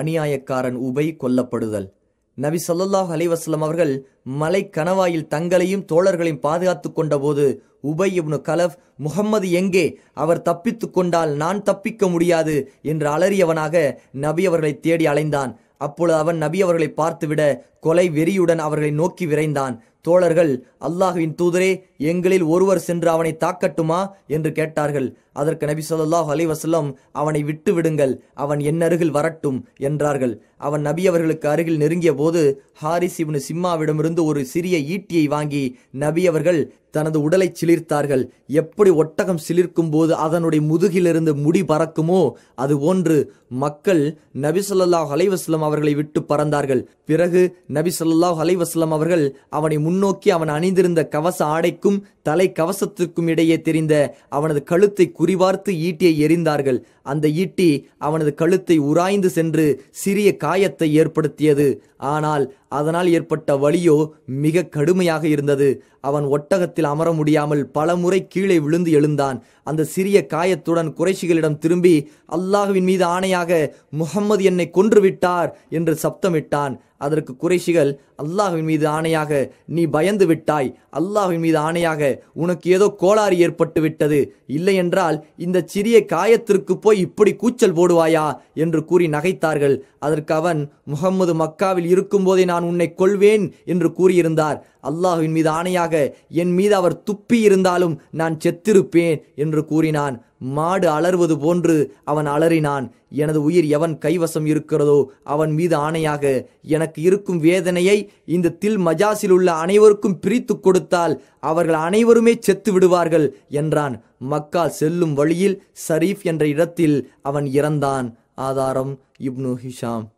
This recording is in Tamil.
அநியாயக்காரன் உபை கொல்லப்படுதல் நபி சொல்லாஹ் அலிவாஸ்லம் அவர்கள் மலை கணவாயில் தங்களையும் தோழர்களையும் பாதுகாத்து கொண்டபோது உபை இப்னு கலஃப் முகம்மது எங்கே அவர் தப்பித்து கொண்டால் நான் தப்பிக்க முடியாது என்று அலறியவனாக நபி அவர்களை தேடி அலைந்தான் அப்பொழுது அவன் நபி அவர்களை பார்த்துவிட கொலை வெறியுடன் அவர்களை நோக்கி விரைந்தான் தோழர்கள் அல்லாஹுவின் தூதரே எங்களில் ஒருவர் சென்று அவனை தாக்கட்டுமா என்று கேட்டார்கள் அதற்கு நபி சொல்லாஹ் அலிவசல்லம் அவனை விட்டு விடுங்கள் அவன் என் அருகில் வரட்டும் என்றார்கள் அவன் நபி அவர்களுக்கு அருகில் நெருங்கிய போது ஹாரிஸ் இவனு சிம்மாவிடமிருந்து ஒரு சிறிய ஈட்டியை வாங்கி நபி அவர்கள் தனது உடலை சிலிர்த்தார்கள் எப்படி ஒட்டகம் சிலிர்க்கும் போது அதனுடைய முதுகிலிருந்து முடி பறக்குமோ அது ஒன்று மக்கள் நபிசல்லாஹ் அலைவாஸ்லம் அவர்களை விட்டு பறந்தார்கள் பிறகு சொல்லாஹ் அலைவாஸ்லம் அவர்கள் அவனை முன்னோக்கி அவன் அணிந்திருந்த கவச ஆடைக்கும் தலைக்கும் தலை கவசத்திற்கும் இடையே தெரிந்த அவனது கழுத்தை குறிவார்த்து ஈட்டியை எரிந்தார்கள் அந்த ஈட்டி அவனது கழுத்தை உராய்ந்து சென்று சிறிய காயத்தை ஏற்படுத்தியது ஆனால் அதனால் ஏற்பட்ட வலியோ மிக கடுமையாக இருந்தது அவன் ஒட்டகத்தில் அமர முடியாமல் பலமுறை கீழே விழுந்து எழுந்தான் அந்த சிறிய காயத்துடன் குறைஷிகளிடம் திரும்பி அல்லாஹுவின் மீது ஆணையாக முகம்மது என்னை கொன்றுவிட்டார் என்று சப்தமிட்டான் அதற்கு குறைஷிகள் அல்லாஹின் மீது ஆணையாக நீ பயந்து விட்டாய் அல்லாஹின் மீது ஆணையாக உனக்கு ஏதோ கோளாறு ஏற்பட்டு விட்டது இல்லை என்றால் இந்த சிறிய காயத்திற்கு போய் இப்படி கூச்சல் போடுவாயா என்று கூறி நகைத்தார்கள் அதற்கு அவன் முகம்மது மக்காவில் இருக்கும்போதே நான் உன்னை கொள்வேன் என்று கூறியிருந்தார் அல்லாஹுவின் மீது ஆணையாக என் மீது அவர் துப்பி இருந்தாலும் நான் செத்திருப்பேன் என்று கூறினான் மாடு அலறுவது போன்று அவன் அலறினான் எனது உயிர் எவன் கைவசம் இருக்கிறதோ அவன் மீது ஆணையாக எனக்கு இருக்கும் வேதனையை இந்த தில் மஜாசில் உள்ள அனைவருக்கும் பிரித்து கொடுத்தால் அவர்கள் அனைவருமே செத்து விடுவார்கள் என்றான் மக்கா செல்லும் வழியில் ஷரீஃப் என்ற இடத்தில் அவன் இறந்தான் ஆதாரம் இப்னு ஹிஷாம்